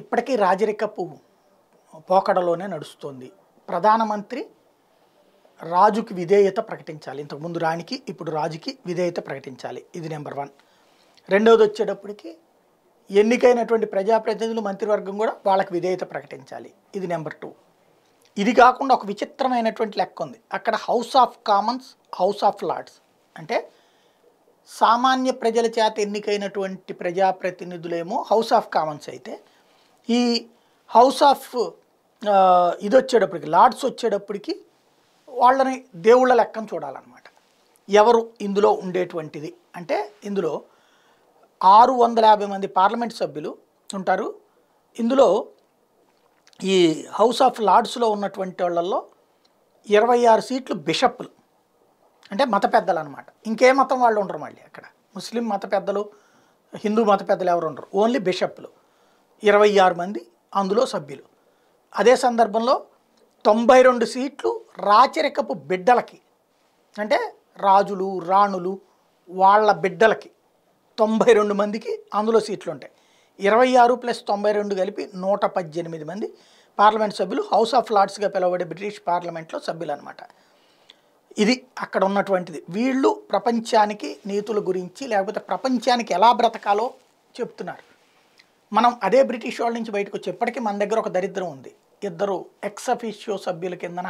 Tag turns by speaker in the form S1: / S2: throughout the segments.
S1: ఇప్పటికీ రాజరికపు పోకడలోనే నడుస్తోంది ప్రధానమంత్రి రాజుకి విధేయత ప్రకటించాలి ఇంతకుముందు రాణికి ఇప్పుడు రాజుకి విధేయత ప్రకటించాలి ఇది నెంబర్ వన్ రెండవది వచ్చేటప్పటికి ఎన్నికైనటువంటి ప్రజాప్రతినిధులు మంత్రివర్గం కూడా వాళ్ళకి విధేయత ప్రకటించాలి ఇది నెంబర్ టూ ఇది కాకుండా ఒక విచిత్రమైనటువంటి లెక్క ఉంది అక్కడ House of Commons House of Lords అంటే సామాన్య ప్రజల చేత ఎన్నికైనటువంటి ప్రజాప్రతినిధులేమో హౌస్ ఆఫ్ కామన్స్ అయితే ఈ హౌస్ ఆఫ్ ఇది వచ్చేటప్పటికి లార్డ్స్ వచ్చేటప్పటికి వాళ్ళని దేవుళ్ళ లెక్కను చూడాలన్నమాట ఎవరు ఇందులో ఉండేటువంటిది అంటే ఇందులో ఆరు వందల యాభై మంది పార్లమెంట్ సభ్యులు ఉంటారు ఇందులో ఈ హౌస్ ఆఫ్ లార్డ్స్లో ఉన్నటువంటి వాళ్ళల్లో ఇరవై ఆరు సీట్లు బిషప్లు అంటే మత పెద్దలు అనమాట ఇంకే మతం వాళ్ళు ఉండరు మళ్ళీ అక్కడ ముస్లిం మత పెద్దలు హిందూ మత పెద్దలు ఎవరు ఉండరు ఓన్లీ బిషప్లు ఇరవై ఆరు మంది అందులో సభ్యులు అదే సందర్భంలో తొంభై రెండు సీట్లు రాచరికపు బిడ్డలకి అంటే రాజులు రాణులు వాళ్ళ బిడ్డలకి తొంభై రెండు మందికి అందులో సీట్లు ఉంటాయి ఇరవై ఆరు ప్లస్ తొంభై రెండు కలిపి నూట పద్దెనిమిది మంది పార్లమెంట్ సభ్యులు హౌస్ ఆఫ్ లార్డ్స్గా పిలువబడే బ్రిటిష్ పార్లమెంట్లో సభ్యులు అనమాట ఇది అక్కడ ఉన్నటువంటిది వీళ్ళు ప్రపంచానికి నీతుల గురించి లేకపోతే ప్రపంచానికి ఎలా బ్రతకాలో చెప్తున్నారు మనం అదే బ్రిటిష్ వాళ్ళ నుంచి బయటకు వచ్చి ఇప్పటికీ మన దగ్గర ఒక దరిద్రం ఉంది ఇద్దరు ఎక్సఫిషియో సభ్యుల కిందన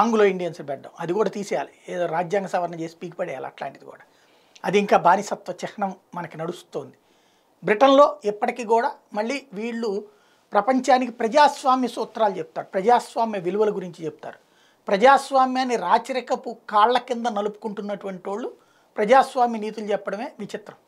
S1: ఆంగ్లో ఇండియన్స్ పెట్టడం అది కూడా తీసేయాలి ఏదో రాజ్యాంగ సవరణ చేసి పీకి పడేయాలి అట్లాంటిది కూడా అది ఇంకా బానిసత్వ చిహ్నం మనకి నడుస్తుంది బ్రిటన్లో ఎప్పటికీ కూడా మళ్ళీ వీళ్ళు ప్రపంచానికి ప్రజాస్వామ్య సూత్రాలు చెప్తారు ప్రజాస్వామ్య విలువల గురించి చెప్తారు ప్రజాస్వామ్యాన్ని రాచరికపు కాళ్ల కింద నలుపుకుంటున్నటువంటి వాళ్ళు ప్రజాస్వామ్య నీతులు చెప్పడమే విచిత్రం